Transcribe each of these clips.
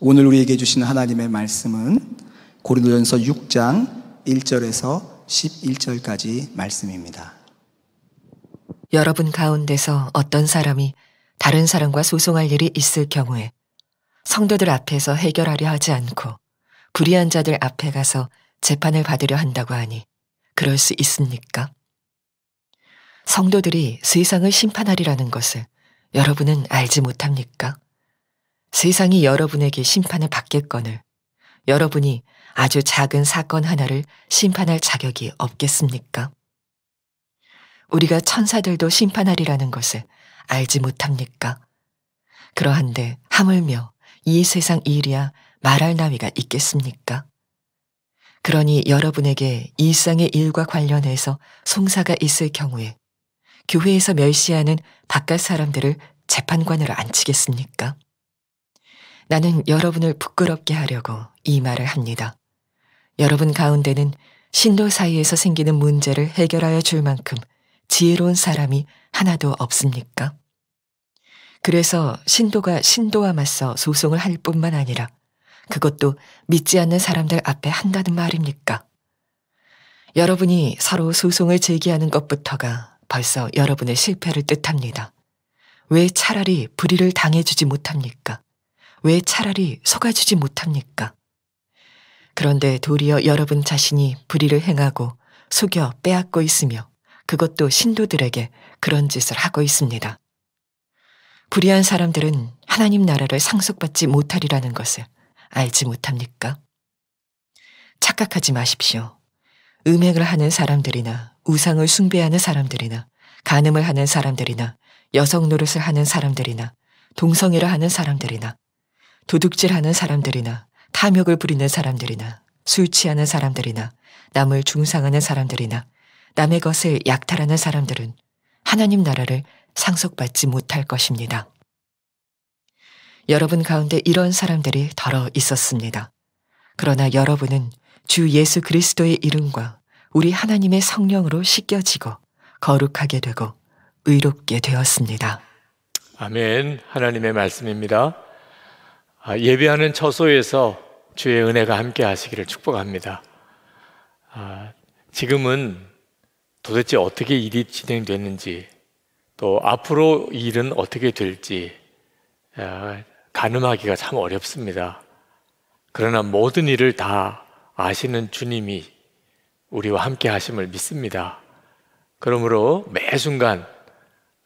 오늘 우리에게 주신 하나님의 말씀은 고린도전서 6장 1절에서 11절까지 말씀입니다. 여러분 가운데서 어떤 사람이 다른 사람과 소송할 일이 있을 경우에 성도들 앞에서 해결하려 하지 않고 불의한 자들 앞에 가서 재판을 받으려 한다고 하니 그럴 수 있습니까? 성도들이 세상을 심판하리라는 것을 여러분은 알지 못합니까? 세상이 여러분에게 심판을 받겠거늘 여러분이 아주 작은 사건 하나를 심판할 자격이 없겠습니까? 우리가 천사들도 심판하리라는 것을 알지 못합니까? 그러한데 하물며 이 세상 일이야 말할 나위가 있겠습니까? 그러니 여러분에게 일상의 일과 관련해서 송사가 있을 경우에 교회에서 멸시하는 바깥 사람들을 재판관으로 앉히겠습니까? 나는 여러분을 부끄럽게 하려고 이 말을 합니다. 여러분 가운데는 신도 사이에서 생기는 문제를 해결하여 줄 만큼 지혜로운 사람이 하나도 없습니까? 그래서 신도가 신도와 맞서 소송을 할 뿐만 아니라 그것도 믿지 않는 사람들 앞에 한다는 말입니까? 여러분이 서로 소송을 제기하는 것부터가 벌써 여러분의 실패를 뜻합니다. 왜 차라리 불의를 당해주지 못합니까? 왜 차라리 속아주지 못합니까? 그런데 도리어 여러분 자신이 불의를 행하고 속여 빼앗고 있으며 그것도 신도들에게 그런 짓을 하고 있습니다. 불의한 사람들은 하나님 나라를 상속받지 못하리라는 것을 알지 못합니까? 착각하지 마십시오. 음행을 하는 사람들이나 우상을 숭배하는 사람들이나 간음을 하는 사람들이나 여성 노릇을 하는 사람들이나 동성애를 하는 사람들이나 도둑질하는 사람들이나 탐욕을 부리는 사람들이나 술 취하는 사람들이나 남을 중상하는 사람들이나 남의 것을 약탈하는 사람들은 하나님 나라를 상속받지 못할 것입니다. 여러분 가운데 이런 사람들이 더러 있었습니다. 그러나 여러분은 주 예수 그리스도의 이름과 우리 하나님의 성령으로 씻겨지고 거룩하게 되고 의롭게 되었습니다. 아멘. 하나님의 말씀입니다. 아, 예배하는 처소에서 주의 은혜가 함께 하시기를 축복합니다. 아, 지금은 도대체 어떻게 일이 진행되는지 또 앞으로 일은 어떻게 될지 아, 가늠하기가 참 어렵습니다. 그러나 모든 일을 다 아시는 주님이 우리와 함께 하심을 믿습니다. 그러므로 매 순간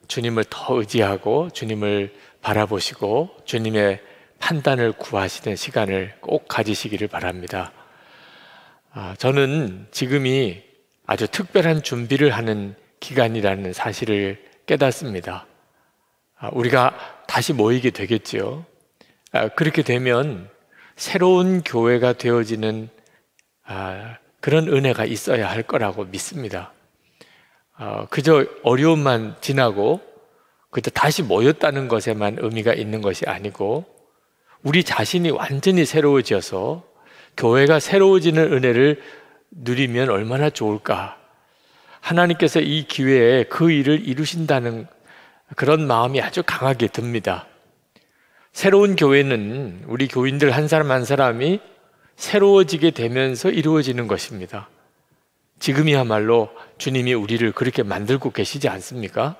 주님을 더 의지하고 주님을 바라보시고 주님의 판단을 구하시는 시간을 꼭 가지시기를 바랍니다. 아, 저는 지금이 아주 특별한 준비를 하는 기간이라는 사실을 깨닫습니다. 아, 우리가 다시 모이게 되겠지요. 아, 그렇게 되면 새로운 교회가 되어지는 그런 은혜가 있어야 할 거라고 믿습니다. 그저 어려움만 지나고 그저 다시 모였다는 것에만 의미가 있는 것이 아니고 우리 자신이 완전히 새로워져서 교회가 새로워지는 은혜를 누리면 얼마나 좋을까. 하나님께서 이 기회에 그 일을 이루신다는 그런 마음이 아주 강하게 듭니다. 새로운 교회는 우리 교인들 한 사람 한 사람이 새로워지게 되면서 이루어지는 것입니다. 지금이야말로 주님이 우리를 그렇게 만들고 계시지 않습니까?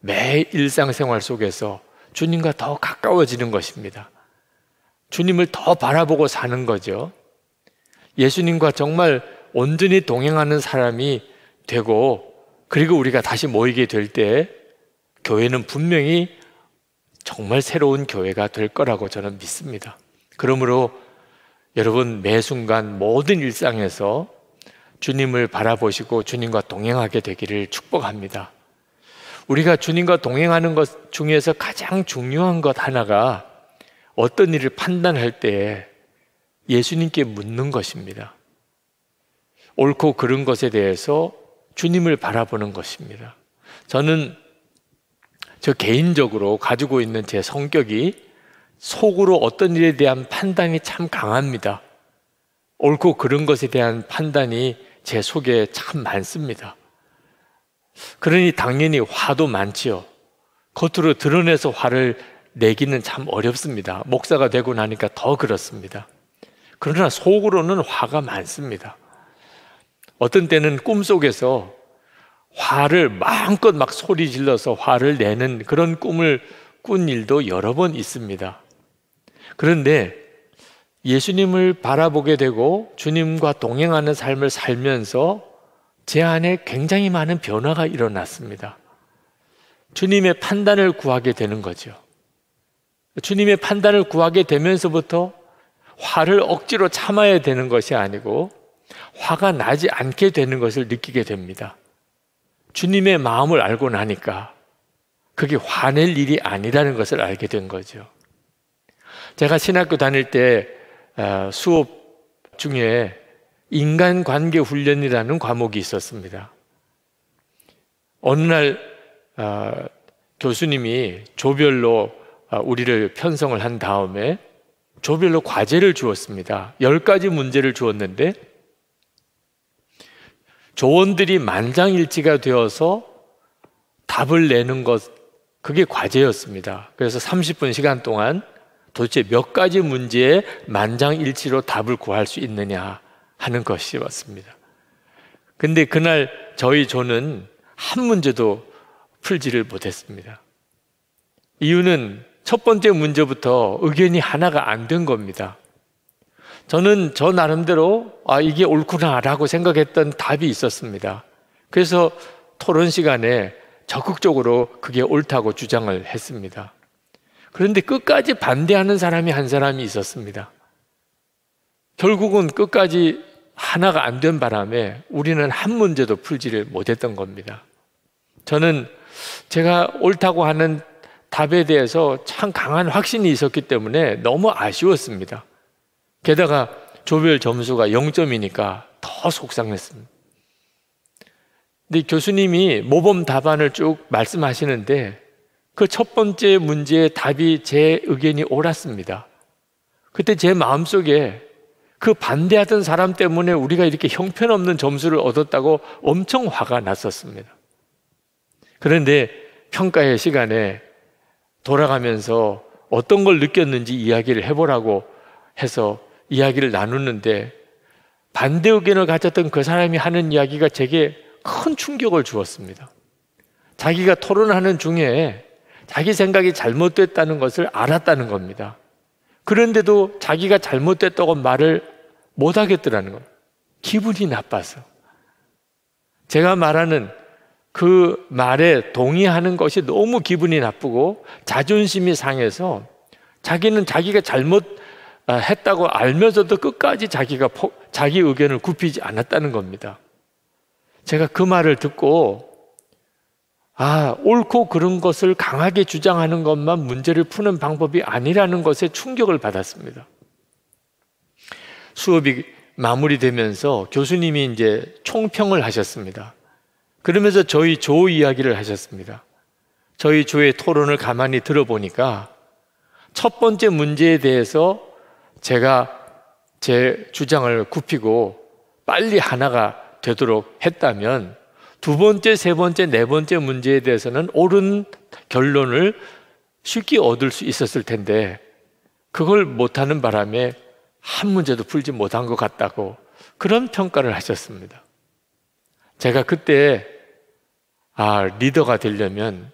매 일상생활 속에서 주님과 더 가까워지는 것입니다. 주님을 더 바라보고 사는 거죠. 예수님과 정말 온전히 동행하는 사람이 되고 그리고 우리가 다시 모이게 될 때 교회는 분명히 정말 새로운 교회가 될 거라고 저는 믿습니다. 그러므로 여러분 매 순간 모든 일상에서 주님을 바라보시고 주님과 동행하게 되기를 축복합니다. 우리가 주님과 동행하는 것 중에서 가장 중요한 것 하나가 어떤 일을 판단할 때 예수님께 묻는 것입니다. 옳고 그른 것에 대해서 주님을 바라보는 것입니다. 저는 저 개인적으로 가지고 있는 제 성격이 속으로 어떤 일에 대한 판단이 참 강합니다. 옳고 그른 것에 대한 판단이 제 속에 참 많습니다. 그러니 당연히 화도 많지요. 겉으로 드러내서 화를 내기는 참 어렵습니다. 목사가 되고 나니까 더 그렇습니다. 그러나 속으로는 화가 많습니다. 어떤 때는 꿈속에서 화를 마음껏 막 소리 질러서 화를 내는 그런 꿈을 꾼 일도 여러 번 있습니다. 그런데 예수님을 바라보게 되고 주님과 동행하는 삶을 살면서 제 안에 굉장히 많은 변화가 일어났습니다. 주님의 판단을 구하게 되는 거죠. 주님의 판단을 구하게 되면서부터 화를 억지로 참아야 되는 것이 아니고 화가 나지 않게 되는 것을 느끼게 됩니다. 주님의 마음을 알고 나니까 그게 화낼 일이 아니라는 것을 알게 된 거죠. 제가 신학교 다닐 때 아, 수업 중에 인간관계 훈련이라는 과목이 있었습니다. 어느 날 아, 교수님이 조별로 아, 우리를 편성을 한 다음에 조별로 과제를 주었습니다. 열 가지 문제를 주었는데 조원들이 만장일치가 되어서 답을 내는 것 그게 과제였습니다. 그래서 30분 시간 동안 도대체 몇 가지 문제에 만장일치로 답을 구할 수 있느냐 하는 것이었습니다. 근데 그날 저희 조는 한 문제도 풀지를 못했습니다. 이유는 첫 번째 문제부터 의견이 하나가 안 된 겁니다. 저는 저 나름대로 아, 이게 옳구나라고 생각했던 답이 있었습니다. 그래서 토론 시간에 적극적으로 그게 옳다고 주장을 했습니다. 그런데 끝까지 반대하는 사람이 한 사람이 있었습니다. 결국은 끝까지 하나가 안 된 바람에 우리는 한 문제도 풀지를 못했던 겁니다. 저는 제가 옳다고 하는 답에 대해서 참 강한 확신이 있었기 때문에 너무 아쉬웠습니다. 게다가 조별 점수가 0점이니까 더 속상했습니다. 근데 교수님이 모범 답안을 쭉 말씀하시는데 그 첫 번째 문제의 답이 제 의견이 옳았습니다. 그때 제 마음속에 그 반대하던 사람 때문에 우리가 이렇게 형편없는 점수를 얻었다고 엄청 화가 났었습니다. 그런데 평가의 시간에 돌아가면서 어떤 걸 느꼈는지 이야기를 해보라고 해서 이야기를 나누는데 반대 의견을 가졌던 그 사람이 하는 이야기가 제게 큰 충격을 주었습니다. 자기가 토론하는 중에 자기 생각이 잘못됐다는 것을 알았다는 겁니다. 그런데도 자기가 잘못됐다고 말을 못하겠더라는 겁니다. 기분이 나빠서. 제가 말하는 그 말에 동의하는 것이 너무 기분이 나쁘고 자존심이 상해서 자기는 자기가 잘못했다고 아, 알면서도 끝까지 자기가 자기 의견을 굽히지 않았다는 겁니다. 제가 그 말을 듣고 아, 옳고 그른 것을 강하게 주장하는 것만 문제를 푸는 방법이 아니라는 것에 충격을 받았습니다. 수업이 마무리되면서 교수님이 이제 총평을 하셨습니다. 그러면서 저희 조 이야기를 하셨습니다. 저희 조의 토론을 가만히 들어보니까 첫 번째 문제에 대해서 제가 제 주장을 굽히고 빨리 하나가 되도록 했다면 두 번째, 세 번째, 네 번째 문제에 대해서는 옳은 결론을 쉽게 얻을 수 있었을 텐데 그걸 못하는 바람에 한 문제도 풀지 못한 것 같다고 그런 평가를 하셨습니다. 제가 그때 아, 리더가 되려면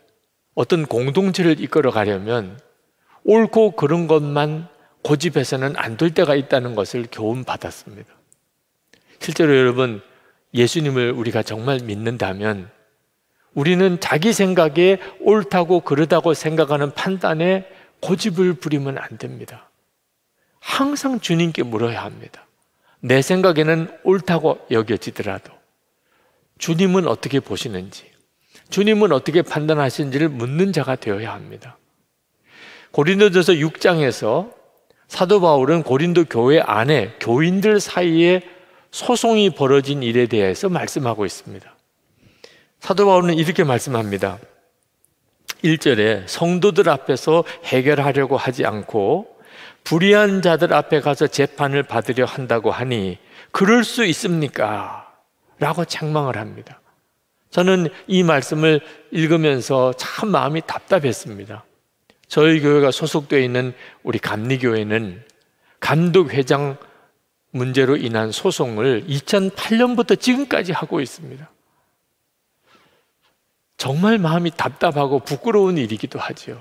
어떤 공동체를 이끌어 가려면 옳고 그런 것만 고집해서는 안 될 때가 있다는 것을 교훈 받았습니다. 실제로 여러분, 예수님을 우리가 정말 믿는다면 우리는 자기 생각에 옳다고 그러다고 생각하는 판단에 고집을 부리면 안 됩니다. 항상 주님께 물어야 합니다. 내 생각에는 옳다고 여겨지더라도 주님은 어떻게 보시는지, 주님은 어떻게 판단하시는지를 묻는 자가 되어야 합니다. 고린도전서 6장에서 사도 바울은 고린도 교회 안에 교인들 사이에 소송이 벌어진 일에 대해서 말씀하고 있습니다. 사도 바울은 이렇게 말씀합니다. 1절에 성도들 앞에서 해결하려고 하지 않고 불의한 자들 앞에 가서 재판을 받으려 한다고 하니 그럴 수 있습니까? 라고 책망을 합니다. 저는 이 말씀을 읽으면서 참 마음이 답답했습니다. 저희 교회가 소속되어 있는 우리 감리교회는 감독회장 문제로 인한 소송을 2008년부터 지금까지 하고 있습니다. 정말 마음이 답답하고 부끄러운 일이기도 하지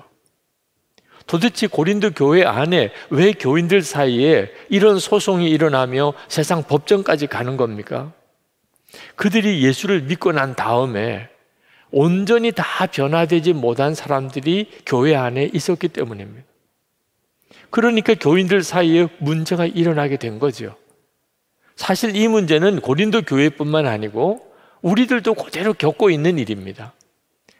도대체 고린도 교회 안에 왜 교인들 사이에 이런 소송이 일어나며 세상 법정까지 가는 겁니까? 그들이 예수를 믿고 난 다음에 온전히 다 변화되지 못한 사람들이 교회 안에 있었기 때문입니다. 그러니까 교인들 사이에 문제가 일어나게 된 거죠. 사실 이 문제는 고린도 교회뿐만 아니고 우리들도 그대로 겪고 있는 일입니다.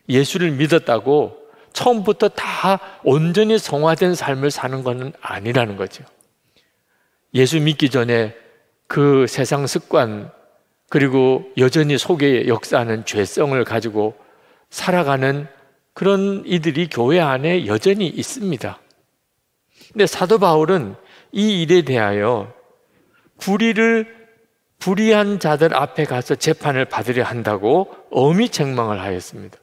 예수를 믿었다고 처음부터 다 온전히 성화된 삶을 사는 것은 아니라는 거죠. 예수 믿기 전에 그 세상 습관, 그리고 여전히 속에 역사하는 죄성을 가지고 살아가는 그런 이들이 교회 안에 여전히 있습니다. 근데 사도 바울은 이 일에 대하여 불의를 불의한 자들 앞에 가서 재판을 받으려 한다고 엄히 책망을 하였습니다.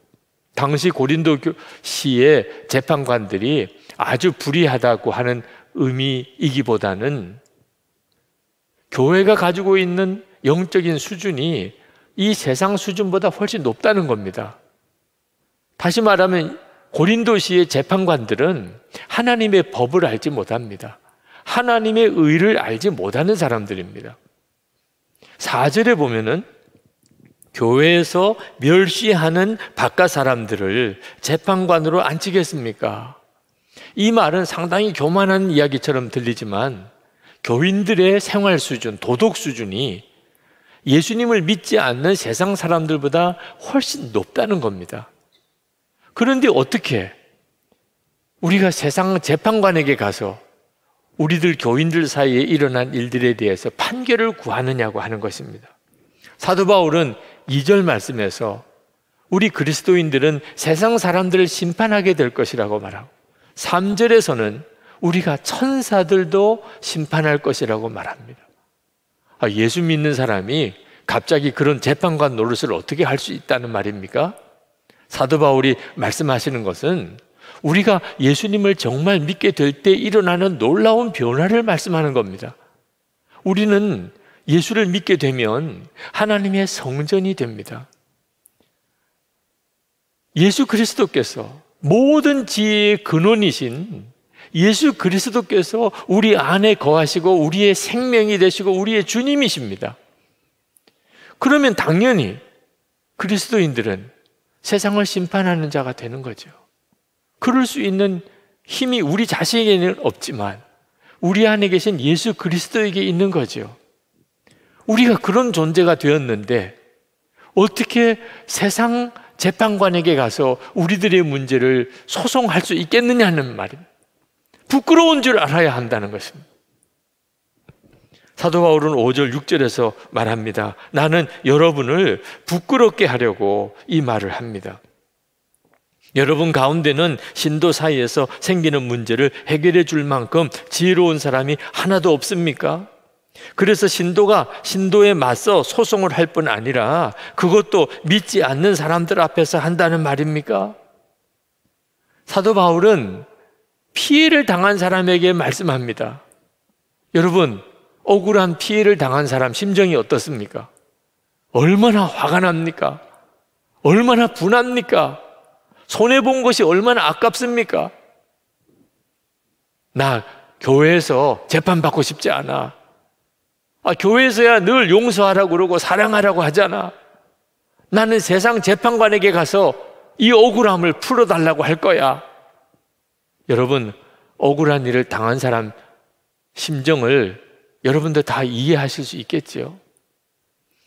당시 고린도 시의 재판관들이 아주 불의하다고 하는 의미이기보다는 교회가 가지고 있는 영적인 수준이 이 세상 수준보다 훨씬 높다는 겁니다. 다시 말하면 고린도시의 재판관들은 하나님의 법을 알지 못합니다. 하나님의 의를 알지 못하는 사람들입니다. 4절에 보면은 교회에서 멸시하는 바깥 사람들을 재판관으로 앉히겠습니까? 이 말은 상당히 교만한 이야기처럼 들리지만 교인들의 생활 수준, 도덕 수준이 예수님을 믿지 않는 세상 사람들보다 훨씬 높다는 겁니다. 그런데 어떻게 우리가 세상 재판관에게 가서 우리들 교인들 사이에 일어난 일들에 대해서 판결을 구하느냐고 하는 것입니다. 사도 바울은 2절 말씀에서 우리 그리스도인들은 세상 사람들을 심판하게 될 것이라고 말하고 3절에서는 우리가 천사들도 심판할 것이라고 말합니다. 아, 예수 믿는 사람이 갑자기 그런 재판관 노릇을 어떻게 할 수 있다는 말입니까? 사도 바울이 말씀하시는 것은 우리가 예수님을 정말 믿게 될 때 일어나는 놀라운 변화를 말씀하는 겁니다. 우리는 예수를 믿게 되면 하나님의 성전이 됩니다. 예수 그리스도께서 모든 지혜의 근원이신 예수 그리스도께서 우리 안에 거하시고 우리의 생명이 되시고 우리의 주님이십니다. 그러면 당연히 그리스도인들은 세상을 심판하는 자가 되는 거죠. 그럴 수 있는 힘이 우리 자신에게는 없지만 우리 안에 계신 예수 그리스도에게 있는 거죠. 우리가 그런 존재가 되었는데 어떻게 세상 재판관에게 가서 우리들의 문제를 소송할 수 있겠느냐는 말입니다. 부끄러운 줄 알아야 한다는 것입니다. 사도 바울은 5절 6절에서 말합니다. 나는 여러분을 부끄럽게 하려고 이 말을 합니다. 여러분 가운데는 신도 사이에서 생기는 문제를 해결해 줄 만큼 지혜로운 사람이 하나도 없습니까? 그래서 신도가 신도에 맞서 소송을 할 뿐 아니라 그것도 믿지 않는 사람들 앞에서 한다는 말입니까? 사도 바울은 피해를 당한 사람에게 말씀합니다. 여러분, 억울한 피해를 당한 사람 심정이 어떻습니까? 얼마나 화가 납니까? 얼마나 분합니까? 손해본 것이 얼마나 아깝습니까? 나 교회에서 재판받고 싶지 않아. 아, 교회에서야 늘 용서하라고 그러고 사랑하라고 하잖아. 나는 세상 재판관에게 가서 이 억울함을 풀어달라고 할 거야. 여러분 억울한 일을 당한 사람 심정을 여러분들 다 이해하실 수 있겠지요.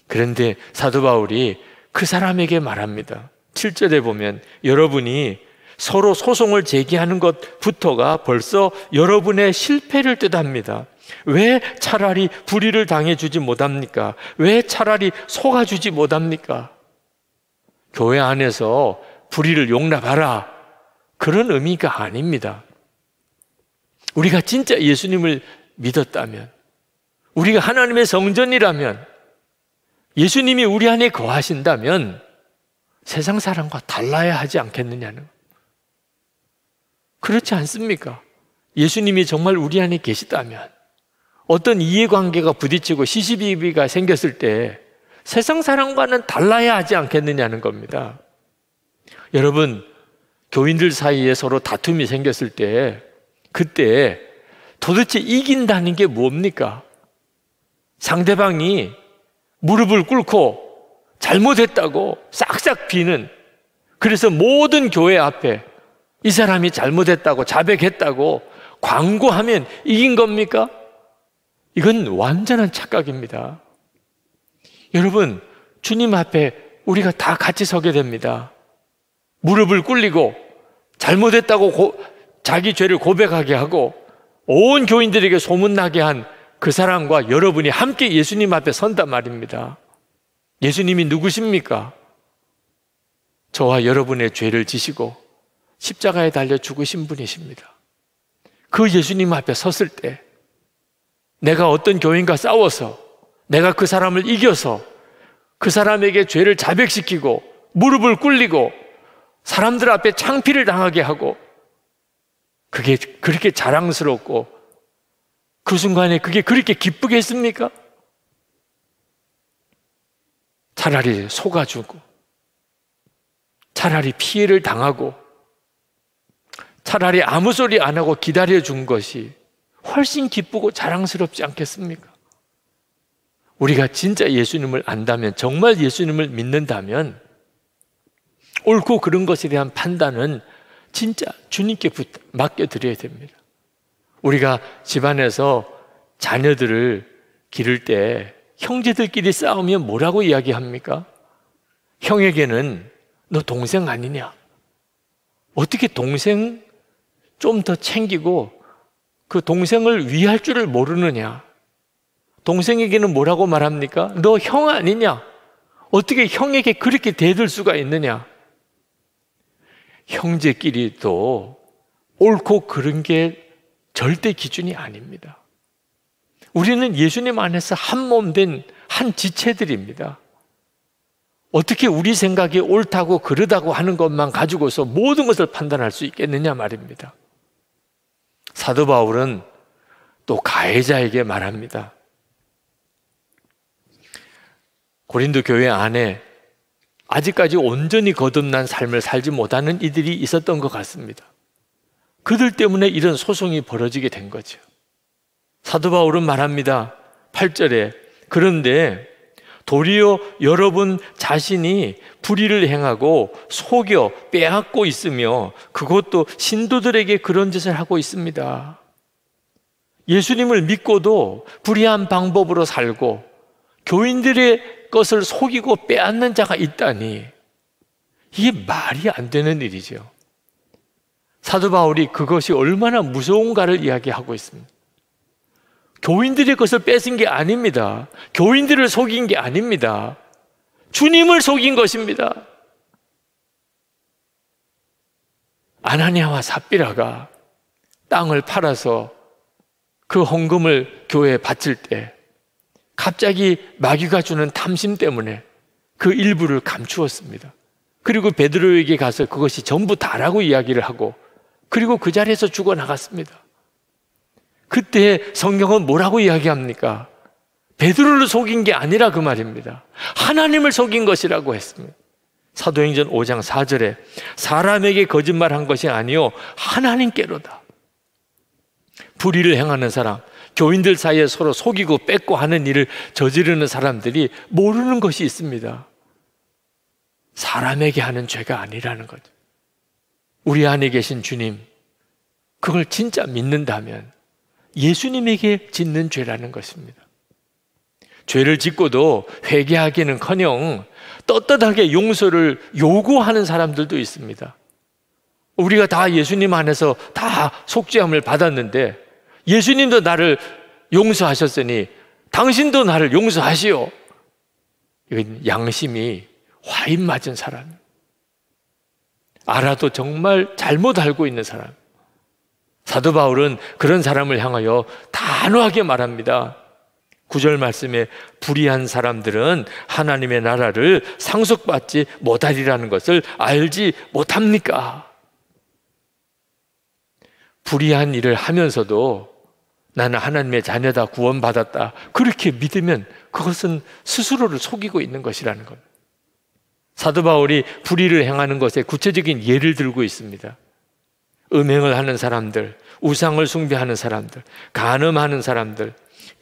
그런데 사도 바울이 그 사람에게 말합니다. 7절에 보면 여러분이 서로 소송을 제기하는 것부터가 벌써 여러분의 실패를 뜻합니다. 왜 차라리 불의를 당해주지 못합니까? 왜 차라리 속아주지 못합니까? 교회 안에서 불의를 용납하라. 그런 의미가 아닙니다. 우리가 진짜 예수님을 믿었다면, 우리가 하나님의 성전이라면, 예수님이 우리 안에 거하신다면 세상 사람과 달라야 하지 않겠느냐는. 그렇지 않습니까? 예수님이 정말 우리 안에 계시다면 어떤 이해관계가 부딪히고 시시비비가 생겼을 때 세상 사람과는 달라야 하지 않겠느냐는 겁니다. 여러분, 교인들 사이에 서로 다툼이 생겼을 때 그때 도대체 이긴다는 게 뭡니까? 상대방이 무릎을 꿇고 잘못했다고 싹싹 비는 그래서 모든 교회 앞에 이 사람이 잘못했다고 자백했다고 광고하면 이긴 겁니까? 이건 완전한 착각입니다. 여러분, 주님 앞에 우리가 다 같이 서게 됩니다. 무릎을 꿇리고 잘못했다고 고, 자기 죄를 고백하게 하고 온 교인들에게 소문나게 한 그 사람과 여러분이 함께 예수님 앞에 선단 말입니다. 예수님이 누구십니까? 저와 여러분의 죄를 지시고 십자가에 달려 죽으신 분이십니다. 그 예수님 앞에 섰을 때 내가 어떤 교인과 싸워서 내가 그 사람을 이겨서 그 사람에게 죄를 자백시키고 무릎을 꿇리고 사람들 앞에 창피를 당하게 하고 그게 그렇게 자랑스럽고 그 순간에 그게 그렇게 기쁘겠습니까? 차라리 속아주고 차라리 피해를 당하고 차라리 아무 소리 안 하고 기다려준 것이 훨씬 기쁘고 자랑스럽지 않겠습니까? 우리가 진짜 예수님을 안다면, 정말 예수님을 믿는다면, 옳고 그른 것에 대한 판단은 진짜 주님께 맡겨드려야 됩니다. 우리가 집안에서 자녀들을 기를 때 형제들끼리 싸우면 뭐라고 이야기합니까? 형에게는 너 동생 아니냐? 어떻게 동생 좀 더 챙기고 그 동생을 위할 줄을 모르느냐? 동생에게는 뭐라고 말합니까? 너 형 아니냐? 어떻게 형에게 그렇게 대들 수가 있느냐? 형제끼리도 옳고 그런 게 절대 기준이 아닙니다. 우리는 예수님 안에서 한몸된한 지체들입니다. 어떻게 우리 생각이 옳다고 그러다고 하는 것만 가지고서 모든 것을 판단할 수 있겠느냐 말입니다. 사도 바울은 또 가해자에게 말합니다. 고린도 교회 안에 아직까지 온전히 거듭난 삶을 살지 못하는 이들이 있었던 것 같습니다. 그들 때문에 이런 소송이 벌어지게 된 거죠. 사도 바울은 말합니다. 8절에 그런데 도리어 여러분 자신이 불의를 행하고 속여 빼앗고 있으며 그것도 신도들에게 그런 짓을 하고 있습니다. 예수님을 믿고도 불의한 방법으로 살고 교인들의 것을 속이고 빼앗는 자가 있다니 이게 말이 안 되는 일이죠. 사도 바울이 그것이 얼마나 무서운가를 이야기하고 있습니다. 교인들의 것을 뺏은 게 아닙니다. 교인들을 속인 게 아닙니다. 주님을 속인 것입니다. 아나니아와 삽비라가 땅을 팔아서 그 헌금을 교회에 바칠 때 갑자기 마귀가 주는 탐심 때문에 그 일부를 감추었습니다. 그리고 베드로에게 가서 그것이 전부 다라고 이야기를 하고 그리고 그 자리에서 죽어나갔습니다. 그때 성경은 뭐라고 이야기합니까? 베드로를 속인 게 아니라 그 말입니다. 하나님을 속인 것이라고 했습니다. 사도행전 5장 4절에 사람에게 거짓말한 것이 아니요 하나님께로다. 불의를 행하는 사람, 교인들 사이에 서로 속이고 뺏고 하는 일을 저지르는 사람들이 모르는 것이 있습니다. 사람에게 하는 죄가 아니라는 거죠. 우리 안에 계신 주님, 그걸 진짜 믿는다면 예수님에게 짓는 죄라는 것입니다. 죄를 짓고도 회개하기는 커녕 떳떳하게 용서를 요구하는 사람들도 있습니다. 우리가 다 예수님 안에서 다 속죄함을 받았는데 예수님도 나를 용서하셨으니 당신도 나를 용서하시오. 이건 양심이 화인 맞은 사람. 알아도 정말 잘못 알고 있는 사람. 사도 바울은 그런 사람을 향하여 단호하게 말합니다. 구절 말씀에 불의한 사람들은 하나님의 나라를 상속받지 못하리라는 것을 알지 못합니까? 불의한 일을 하면서도 나는 하나님의 자녀다, 구원받았다. 그렇게 믿으면 그것은 스스로를 속이고 있는 것이라는 겁니다. 사도 바울이 불의를 행하는 것에 구체적인 예를 들고 있습니다. 음행을 하는 사람들, 우상을 숭배하는 사람들, 간음하는 사람들,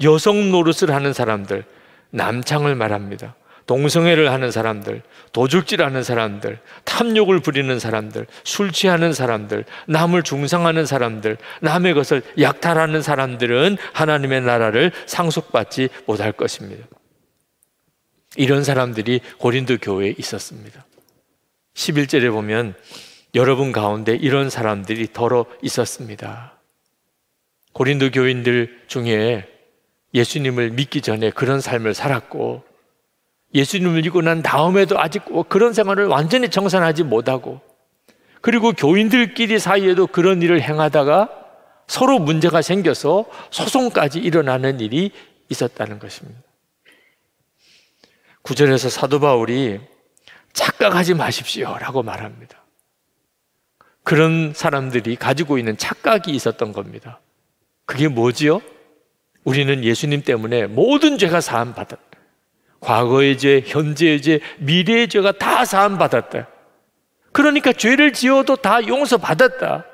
여성 노릇을 하는 사람들, 남창을 말합니다. 동성애를 하는 사람들, 도둑질 하는 사람들, 탐욕을 부리는 사람들, 술 취하는 사람들, 남을 중상하는 사람들, 남의 것을 약탈하는 사람들은 하나님의 나라를 상속받지 못할 것입니다. 이런 사람들이 고린도 교회에 있었습니다. 11절에 보면 여러분 가운데 이런 사람들이 더러 있었습니다. 고린도 교인들 중에 예수님을 믿기 전에 그런 삶을 살았고 예수님을 믿고 난 다음에도 아직 그런 생활을 완전히 정산하지 못하고 그리고 교인들끼리 사이에도 그런 일을 행하다가 서로 문제가 생겨서 소송까지 일어나는 일이 있었다는 것입니다. 구절에서 사도 바울이 착각하지 마십시오 라고 말합니다. 그런 사람들이 가지고 있는 착각이 있었던 겁니다. 그게 뭐지요? 우리는 예수님 때문에 모든 죄가 사함받았다. 과거의 죄, 현재의 죄, 미래의 죄가 다 사함받았다. 그러니까 죄를 지어도 다 용서받았다.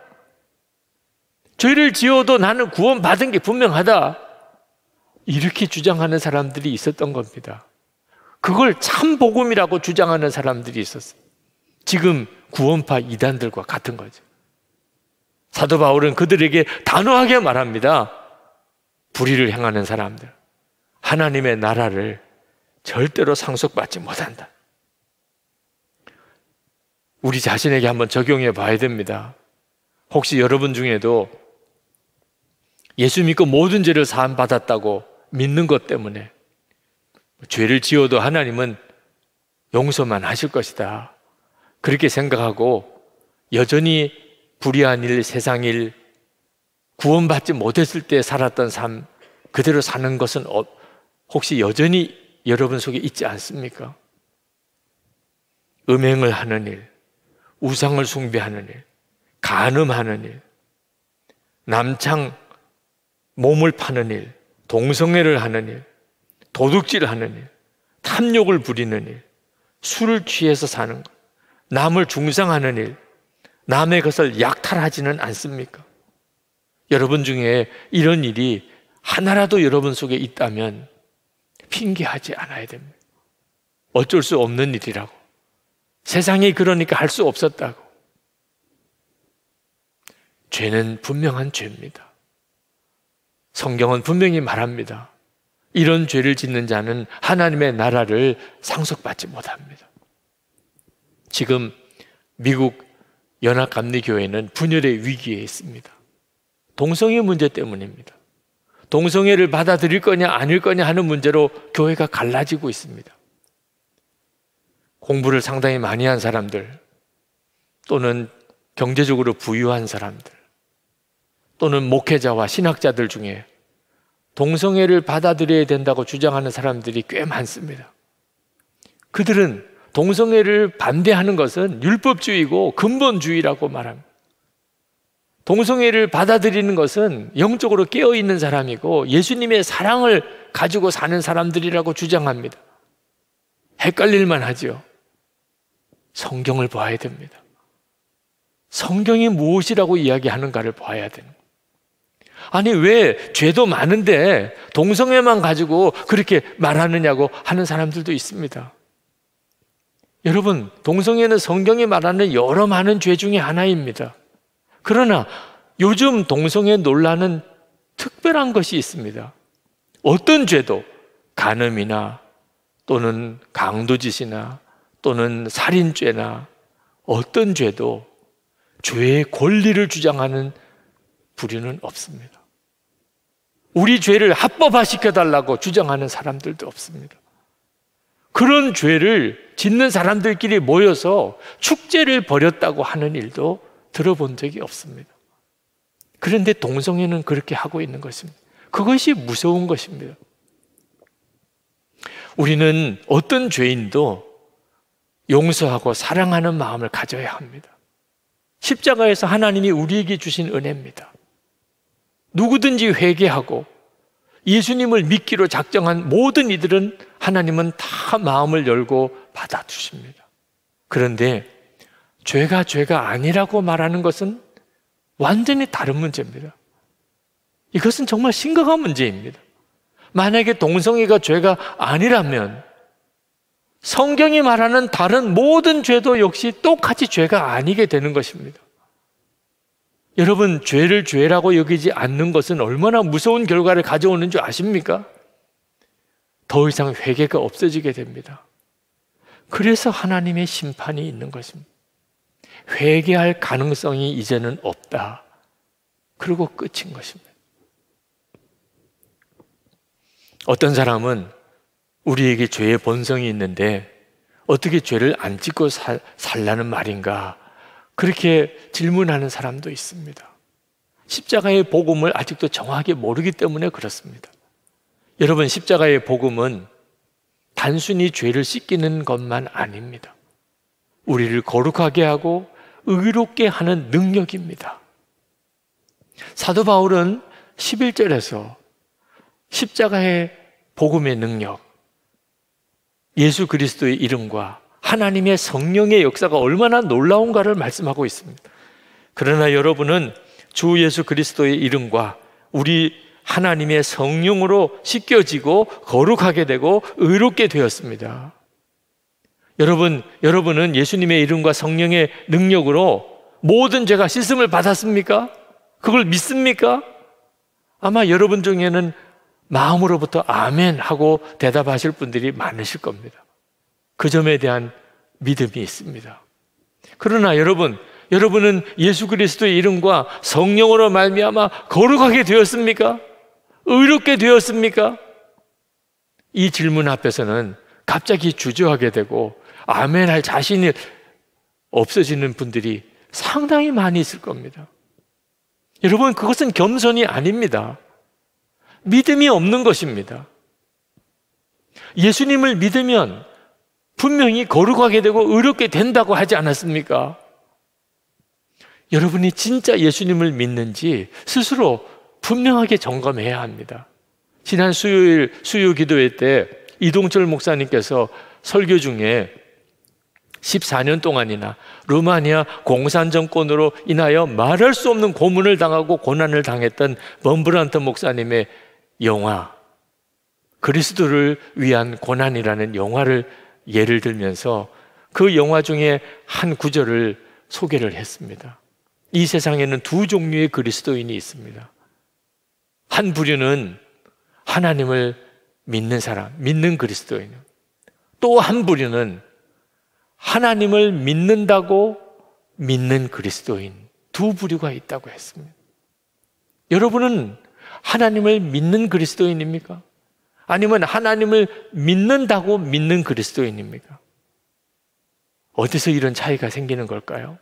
죄를 지어도 나는 구원받은 게 분명하다. 이렇게 주장하는 사람들이 있었던 겁니다. 그걸 참복음이라고 주장하는 사람들이 있었어요. 지금 구원파 이단들과 같은 거죠. 사도 바울은 그들에게 단호하게 말합니다. 불의를 향하는 사람들, 하나님의 나라를 절대로 상속받지 못한다. 우리 자신에게 한번 적용해 봐야 됩니다. 혹시 여러분 중에도 예수 믿고 모든 죄를 사함 받았다고 믿는 것 때문에 죄를 지어도 하나님은 용서만 하실 것이다. 그렇게 생각하고 여전히 불의한 일, 세상 일, 구원받지 못했을 때 살았던 삶 그대로 사는 것은 혹시 여전히 여러분 속에 있지 않습니까? 음행을 하는 일, 우상을 숭배하는 일, 간음하는 일, 남창 몸을 파는 일, 동성애를 하는 일, 도둑질하는 일, 탐욕을 부리는 일, 술을 취해서 사는 것, 남을 중상하는 일, 남의 것을 약탈하지는 않습니까? 여러분 중에 이런 일이 하나라도 여러분 속에 있다면 핑계하지 않아야 됩니다. 어쩔 수 없는 일이라고. 세상이 그러니까 할 수 없었다고. 죄는 분명한 죄입니다. 성경은 분명히 말합니다. 이런 죄를 짓는 자는 하나님의 나라를 상속받지 못합니다. 지금 미국 연합감리교회는 분열의 위기에 있습니다. 동성애 문제 때문입니다. 동성애를 받아들일 거냐 아닐 거냐 하는 문제로 교회가 갈라지고 있습니다. 공부를 상당히 많이 한 사람들 또는 경제적으로 부유한 사람들 또는 목회자와 신학자들 중에 동성애를 받아들여야 된다고 주장하는 사람들이 꽤 많습니다. 그들은 동성애를 반대하는 것은 율법주의고 근본주의라고 말합니다. 동성애를 받아들이는 것은 영적으로 깨어 있는 사람이고 예수님의 사랑을 가지고 사는 사람들이라고 주장합니다. 헷갈릴만 하죠. 성경을 봐야 됩니다. 성경이 무엇이라고 이야기하는가를 봐야 되는 거 아니 왜 죄도 많은데 동성애만 가지고 그렇게 말하느냐고 하는 사람들도 있습니다. 여러분, 동성애는 성경이 말하는 여러 많은 죄 중에 하나입니다. 그러나 요즘 동성애 논란은 특별한 것이 있습니다. 어떤 죄도 간음이나 또는 강도짓이나 또는 살인죄나 어떤 죄도 죄의 권리를 주장하는 부류는 없습니다. 우리 죄를 합법화시켜달라고 주장하는 사람들도 없습니다. 그런 죄를 짓는 사람들끼리 모여서 축제를 벌였다고 하는 일도 들어본 적이 없습니다. 그런데 동성애는 그렇게 하고 있는 것입니다. 그것이 무서운 것입니다. 우리는 어떤 죄인도 용서하고 사랑하는 마음을 가져야 합니다. 십자가에서 하나님이 우리에게 주신 은혜입니다. 누구든지 회개하고 예수님을 믿기로 작정한 모든 이들은 하나님은 다 마음을 열고 받아주십니다. 그런데 죄가 죄가 아니라고 말하는 것은 완전히 다른 문제입니다. 이것은 정말 심각한 문제입니다. 만약에 동성애가 죄가 아니라면 성경이 말하는 다른 모든 죄도 역시 똑같이 죄가 아니게 되는 것입니다. 여러분, 죄를 죄라고 여기지 않는 것은 얼마나 무서운 결과를 가져오는 줄 아십니까? 더 이상 회개가 없어지게 됩니다. 그래서 하나님의 심판이 있는 것입니다. 회개할 가능성이 이제는 없다. 그리고 끝인 것입니다. 어떤 사람은 우리에게 죄의 본성이 있는데 어떻게 죄를 안 짓고 살, 살라는 말인가? 그렇게 질문하는 사람도 있습니다. 십자가의 복음을 아직도 정확하게 모르기 때문에 그렇습니다. 여러분, 십자가의 복음은 단순히 죄를 씻기는 것만 아닙니다. 우리를 거룩하게 하고 의롭게 하는 능력입니다. 사도 바울은 11절에서 십자가의 복음의 능력, 예수 그리스도의 이름과 하나님의 성령의 역사가 얼마나 놀라운가를 말씀하고 있습니다. 그러나 여러분은 주 예수 그리스도의 이름과 우리 하나님의 성령으로 씻겨지고 거룩하게 되고 의롭게 되었습니다. 여러분, 여러분은 예수님의 이름과 성령의 능력으로 모든 죄가 씻음을 받았습니까? 그걸 믿습니까? 아마 여러분 중에는 마음으로부터 아멘 하고 대답하실 분들이 많으실 겁니다. 그 점에 대한 믿음이 있습니다. 그러나 여러분, 여러분은 예수 그리스도의 이름과 성령으로 말미암아 거룩하게 되었습니까? 의롭게 되었습니까? 이 질문 앞에서는 갑자기 주저하게 되고 아멘 할 자신이 없어지는 분들이 상당히 많이 있을 겁니다. 여러분, 그것은 겸손이 아닙니다. 믿음이 없는 것입니다. 예수님을 믿으면 분명히 거룩하게 되고 의롭게 된다고 하지 않았습니까? 여러분이 진짜 예수님을 믿는지 스스로 분명하게 점검해야 합니다. 지난 수요일 수요 기도회 때 이동철 목사님께서 설교 중에 14년 동안이나 루마니아 공산 정권으로 인하여 말할 수 없는 고문을 당하고 고난을 당했던 범브란트 목사님의 영화 그리스도를 위한 고난이라는 영화를 예를 들면서 그 영화 중에 한 구절을 소개를 했습니다. 이 세상에는 두 종류의 그리스도인이 있습니다. 한 부류는 하나님을 믿는 사람, 믿는 그리스도인. 또 한 부류는 하나님을 믿는다고 믿는 그리스도인 두 부류가 있다고 했습니다. 여러분은 하나님을 믿는 그리스도인입니까? 아니면 하나님을 믿는다고 믿는 그리스도인입니까? 어디서 이런 차이가 생기는 걸까요?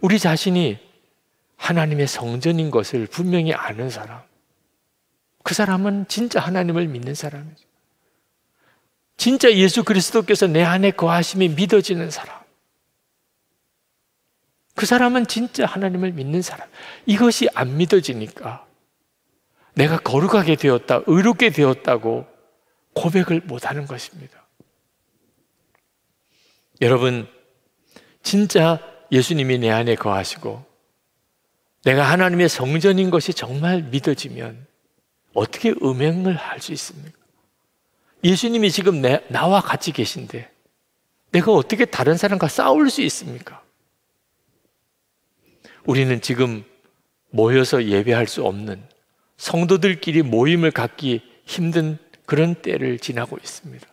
우리 자신이 하나님의 성전인 것을 분명히 아는 사람. 그 사람은 진짜 하나님을 믿는 사람이죠. 진짜 예수 그리스도께서 내 안에 거하심이 믿어지는 사람. 그 사람은 진짜 하나님을 믿는 사람. 이것이 안 믿어지니까 내가 거룩하게 되었다, 의롭게 되었다고 고백을 못 하는 것입니다. 여러분, 진짜 예수님이 내 안에 거하시고 내가 하나님의 성전인 것이 정말 믿어지면 어떻게 음행을 할 수 있습니까? 예수님이 지금 내, 나와 같이 계신데 내가 어떻게 다른 사람과 싸울 수 있습니까? 우리는 지금 모여서 예배할 수 없는 성도들끼리 모임을 갖기 힘든 그런 때를 지나고 있습니다.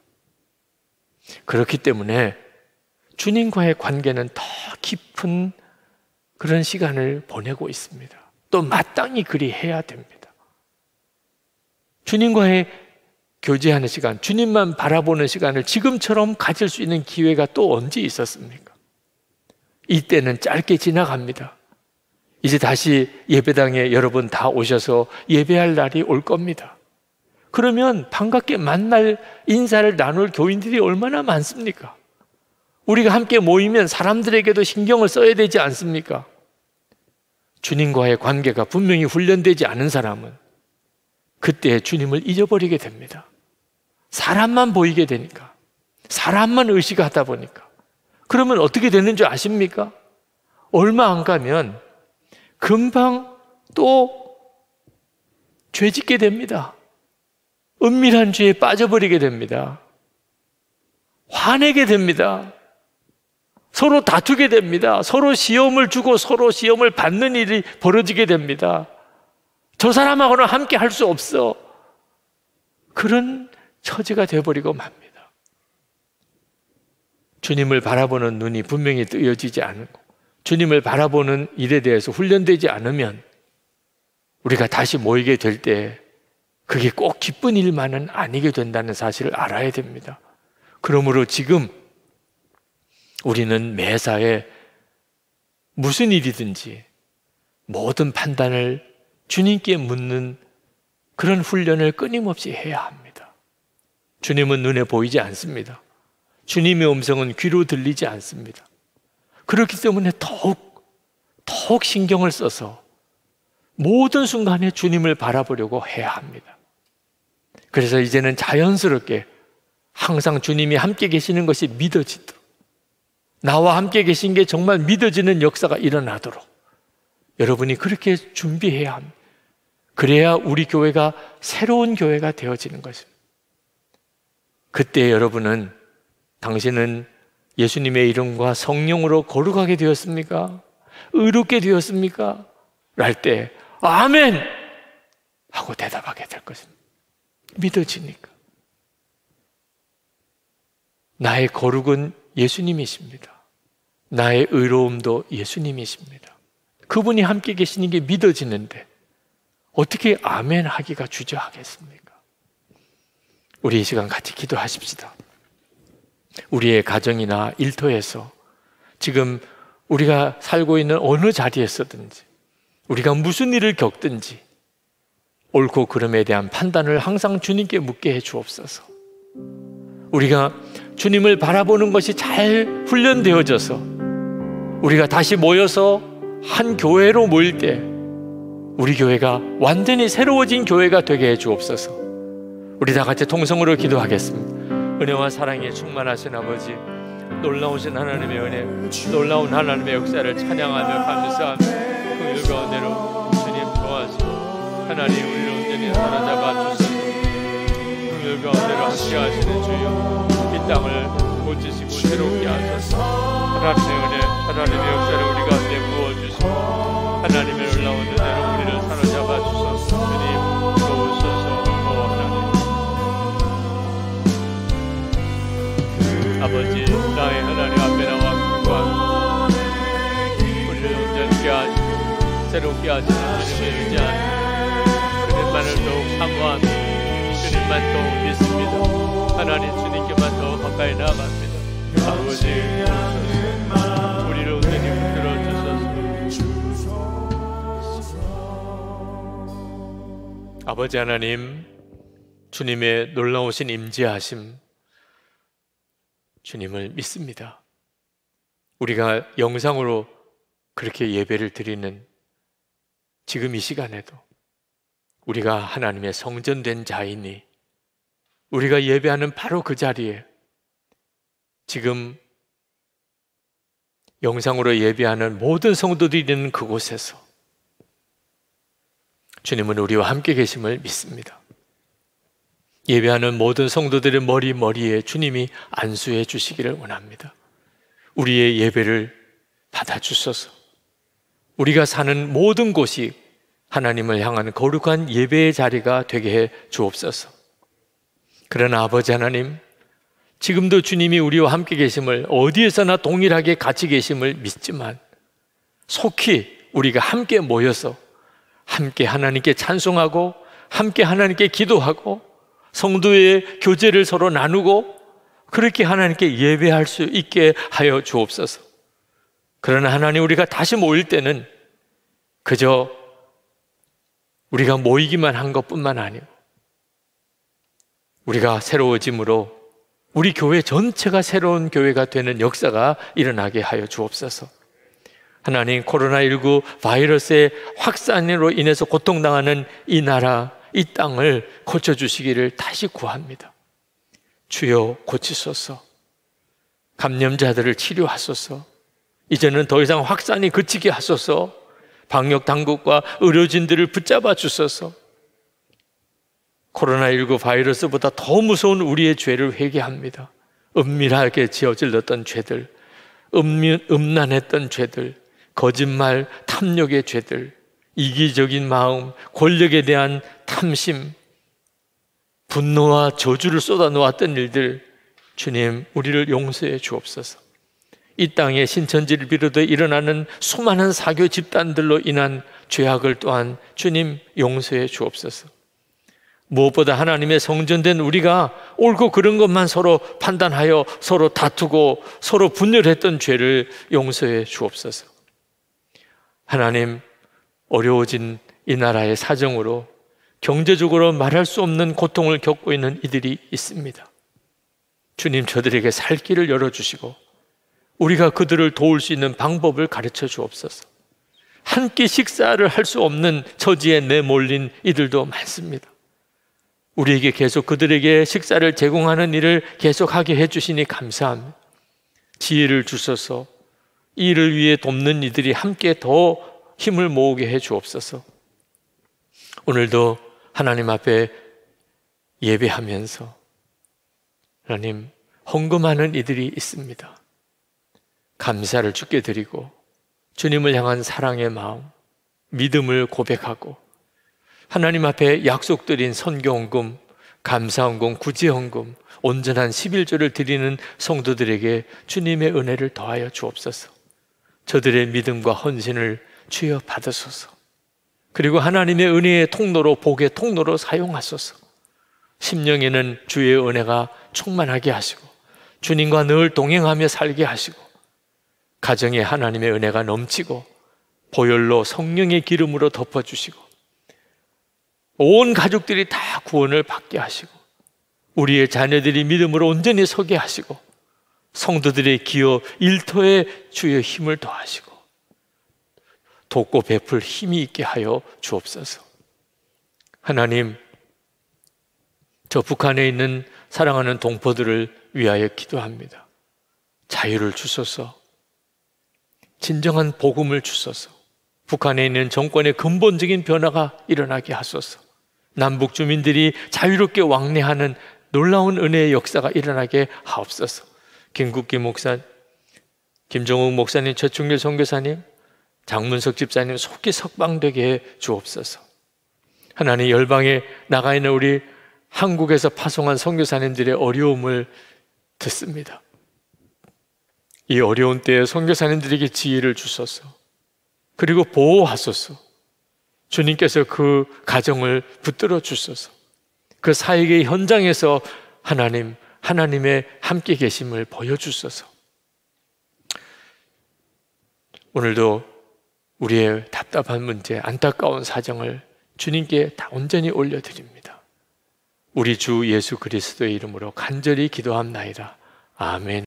그렇기 때문에 주님과의 관계는 더 깊은 그런 시간을 보내고 있습니다. 또 마땅히 그리 해야 됩니다. 주님과의 교제하는 시간, 주님만 바라보는 시간을 지금처럼 가질 수 있는 기회가 또 언제 있었습니까? 이때는 짧게 지나갑니다. 이제 다시 예배당에 여러분 다 오셔서 예배할 날이 올 겁니다. 그러면 반갑게 만날 인사를 나눌 교인들이 얼마나 많습니까? 우리가 함께 모이면 사람들에게도 신경을 써야 되지 않습니까? 주님과의 관계가 분명히 훈련되지 않은 사람은 그때 주님을 잊어버리게 됩니다. 사람만 보이게 되니까. 사람만 의식하다 보니까. 그러면 어떻게 되는 줄 아십니까? 얼마 안 가면 금방 또 죄짓게 됩니다. 은밀한 죄에 빠져버리게 됩니다. 화내게 됩니다. 서로 다투게 됩니다. 서로 시험을 주고 서로 시험을 받는 일이 벌어지게 됩니다. 저 사람하고는 함께 할 수 없어. 그런 처지가 되어버리고 맙니다. 주님을 바라보는 눈이 분명히 뜨여지지 않고 주님을 바라보는 일에 대해서 훈련되지 않으면 우리가 다시 모이게 될 때 그게 꼭 기쁜 일만은 아니게 된다는 사실을 알아야 됩니다. 그러므로 지금 우리는 매사에 무슨 일이든지 모든 판단을 주님께 묻는 그런 훈련을 끊임없이 해야 합니다. 주님은 눈에 보이지 않습니다. 주님의 음성은 귀로 들리지 않습니다. 그렇기 때문에 더욱, 더욱 신경을 써서 모든 순간에 주님을 바라보려고 해야 합니다. 그래서 이제는 자연스럽게 항상 주님이 함께 계시는 것이 믿어지도록, 나와 함께 계신 게 정말 믿어지는 역사가 일어나도록 여러분이 그렇게 준비해야 합니다. 그래야 우리 교회가 새로운 교회가 되어지는 것입니다. 그때 여러분은 당신은 예수님의 이름과 성령으로 거룩하게 되었습니까? 의롭게 되었습니까? 랄 때, 아멘! 하고 대답하게 될 것입니다. 믿어지니까. 나의 거룩은 예수님이십니다. 나의 의로움도 예수님이십니다. 그분이 함께 계시는 게 믿어지는데, 어떻게 아멘 하기가 주저하겠습니까? 우리 이 시간 같이 기도하십시다. 우리의 가정이나 일터에서 지금 우리가 살고 있는 어느 자리에서든지 우리가 무슨 일을 겪든지 옳고 그름에 대한 판단을 항상 주님께 묻게 해 주옵소서. 우리가 주님을 바라보는 것이 잘 훈련되어져서 우리가 다시 모여서 한 교회로 모일 때 우리 교회가 완전히 새로워진 교회가 되게 해 주옵소서. 우리 다 같이 통성으로 기도하겠습니다. 은혜와 사랑에 충만하신 아버지, 놀라우신 하나님의 은혜, 놀라운 하나님의 역사를 찬양하며 감사하며 그일가 은혜로 주님 도와주시고 하나님 우리를 온전히 사로잡아 주시고 그일가 은혜로 함께하시는 주여 이 땅을 고치시고 새롭게 하소서 하나님의 은혜, 하나님의 역사를 우리 가운데 부어주시고 하나님의 놀라운 은혜로 우리를 사로잡아 주소서 주님 도우소서 하나님 아버지 나의 하나님 앞에 나와 구하고 우리를 온전케 하시고 새롭게 하시는 주님을 의지하며 주님만을 더욱 사모하며 주님만 더욱 믿습니다 하나님 주님께만 더 가까이 나아갑니다 아버지 우리를 온전히 붙들어 아버지 하나님, 주님의 놀라우신 임재하심, 주님을 믿습니다. 우리가 영상으로 그렇게 예배를 드리는 지금 이 시간에도 우리가 하나님의 성전된 자이니 우리가 예배하는 바로 그 자리에 지금 영상으로 예배하는 모든 성도들이 있는 그곳에서 주님은 우리와 함께 계심을 믿습니다. 예배하는 모든 성도들의 머리 머리에 주님이 안수해 주시기를 원합니다. 우리의 예배를 받아 주소서. 우리가 사는 모든 곳이 하나님을 향한 거룩한 예배의 자리가 되게 해 주옵소서. 그러나 아버지 하나님, 지금도 주님이 우리와 함께 계심을 어디에서나 동일하게 같이 계심을 믿지만 속히 우리가 함께 모여서 함께 하나님께 찬송하고 함께 하나님께 기도하고 성도의 교제를 서로 나누고 그렇게 하나님께 예배할 수 있게 하여 주옵소서. 그러나 하나님 우리가 다시 모일 때는 그저 우리가 모이기만 한 것뿐만 아니고 우리가 새로워짐으로 우리 교회 전체가 새로운 교회가 되는 역사가 일어나게 하여 주옵소서. 하나님 코로나19 바이러스의 확산으로 인해서 고통당하는 이 나라, 이 땅을 고쳐주시기를 다시 구합니다. 주여 고치소서. 감염자들을 치료하소서. 이제는 더 이상 확산이 그치게 하소서. 방역 당국과 의료진들을 붙잡아 주소서. 코로나19 바이러스보다 더 무서운 우리의 죄를 회개합니다. 은밀하게 지어질렀던 죄들, 음란했던 죄들, 거짓말, 탐욕의 죄들, 이기적인 마음, 권력에 대한 탐심, 분노와 저주를 쏟아 놓았던 일들, 주님, 우리를 용서해 주옵소서. 이 땅의 신천지를 비롯해 일어나는 수많은 사교 집단들로 인한 죄악을 또한 주님 용서해 주옵소서. 무엇보다 하나님의 성전된 우리가 옳고 그른 것만 서로 판단하여 서로 다투고 서로 분열했던 죄를 용서해 주옵소서. 하나님 어려워진 이 나라의 사정으로 경제적으로 말할 수 없는 고통을 겪고 있는 이들이 있습니다. 주님 저들에게 살 길을 열어주시고 우리가 그들을 도울 수 있는 방법을 가르쳐 주옵소서. 한 끼 식사를 할 수 없는 처지에 내몰린 이들도 많습니다. 우리에게 계속 그들에게 식사를 제공하는 일을 계속하게 해주시니 감사합니다. 지혜를 주셔서 이를 위해 돕는 이들이 함께 더 힘을 모으게 해 주옵소서. 오늘도 하나님 앞에 예배하면서 하나님 헌금하는 이들이 있습니다. 감사를 주께 드리고 주님을 향한 사랑의 마음, 믿음을 고백하고 하나님 앞에 약속드린 선교헌금, 감사헌금, 구제헌금, 온전한 11조를 드리는 성도들에게 주님의 은혜를 더하여 주옵소서. 저들의 믿음과 헌신을 주여 받으소서. 그리고 하나님의 은혜의 통로로 복의 통로로 사용하소서. 심령에는 주의 은혜가 충만하게 하시고 주님과 늘 동행하며 살게 하시고 가정에 하나님의 은혜가 넘치고 보혈로 성령의 기름으로 덮어 주시고 온 가족들이 다 구원을 받게 하시고 우리의 자녀들이 믿음으로 온전히 서게 하시고 성도들의 기여 일터에 주여 힘을 더하시고 돕고 베풀 힘이 있게 하여 주옵소서. 하나님, 저 북한에 있는 사랑하는 동포들을 위하여 기도합니다. 자유를 주소서, 진정한 복음을 주소서, 북한에 있는 정권의 근본적인 변화가 일어나게 하소서, 남북 주민들이 자유롭게 왕래하는 놀라운 은혜의 역사가 일어나게 하옵소서, 김국기 목사, 김종욱 목사님, 최충길 선교사님, 장문석 집사님 속이 석방되게 해 주옵소서. 하나님 열방에 나가 있는 우리 한국에서 파송한 선교사님들의 어려움을 듣습니다. 이 어려운 때에 선교사님들에게 지혜를 주소서. 그리고 보호하소서. 주님께서 그 가정을 붙들어 주소서. 그 사역의 현장에서 하나님 하나님의 함께 계심을 보여주소서. 오늘도 우리의 답답한 문제, 안타까운 사정을 주님께 다 온전히 올려드립니다. 우리 주 예수 그리스도의 이름으로 간절히 기도합나이다 아멘.